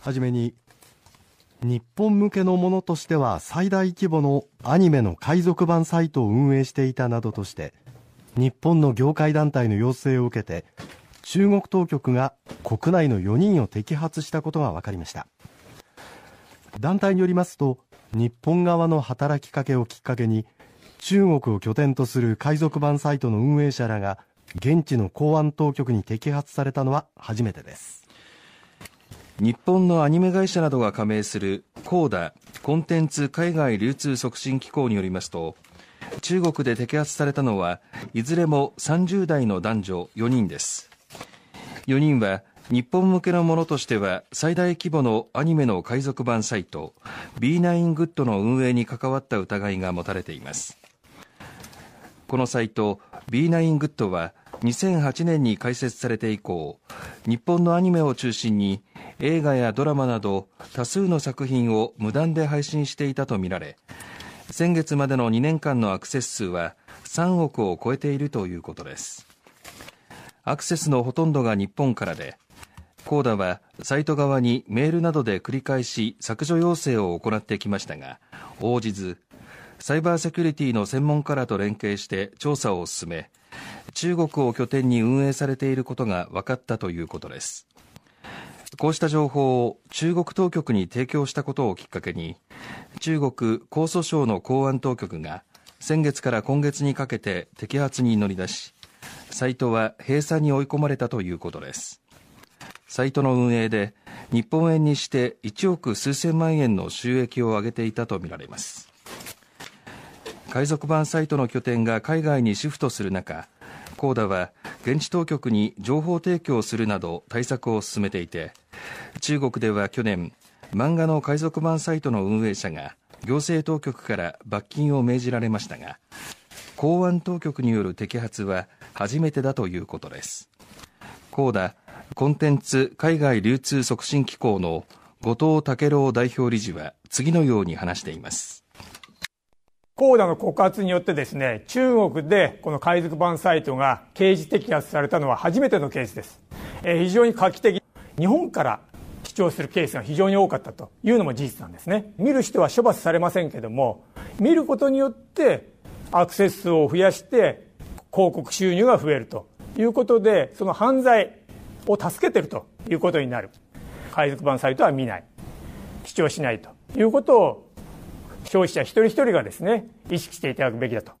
はじめに日本向けのものとしては最大規模のアニメの海賊版サイトを運営していたなどとして日本の業界団体の要請を受けて中国当局が国内の4人を摘発したことが分かりました団体によりますと日本側の働きかけをきっかけに中国を拠点とする海賊版サイトの運営者らが現地の公安当局に摘発されたのは初めてです日本のアニメ会社などが加盟する CODA コンテンツ海外流通促進機構によりますと中国で摘発されたのはいずれも30代の男女4人です4人は日本向けのものとしては最大規模のアニメの海賊版サイト B9GOOD の運営に関わった疑いが持たれていますこのサイト B9GOOD は2008年に開設されて以降日本のアニメを中心に映画やドラマなど多数の作品を無断で配信していたとみられ先月までの2年間のアクセス数は3億を超えているということですアクセスのほとんどが日本からで CODA はサイト側にメールなどで繰り返し削除要請を行ってきましたが応じずサイバーセキュリティの専門家らと連携して調査を進め中国を拠点に運営されていることが分かったということですこうした情報を中国当局に提供したことをきっかけに中国江蘇省の公安当局が先月から今月にかけて摘発に乗り出しサイトは閉鎖に追い込まれたということですサイトの運営で日本円にして1億数千万円の収益を上げていたとみられます海賊版サイトの拠点が海外にシフトする中 CODA は現地当局に情報提供するなど対策を進めていて中国では去年漫画の海賊版サイトの運営者が行政当局から罰金を命じられましたが公安当局による摘発は初めてだということです CODA コンテンツ海外流通促進機構の後藤武郎代表理事は次のように話していますコーダの告発によってですね、中国でこの海賊版サイトが刑事摘発されたのは初めてのケースです。えー、非常に画期的。日本から主張するケースが非常に多かったというのも事実なんですね。見る人は処罰されませんけども、見ることによってアクセス数を増やして広告収入が増えるということで、その犯罪を助けてるということになる。海賊版サイトは見ない。主張しないということを消費者一人一人がですね、意識していただくべきだと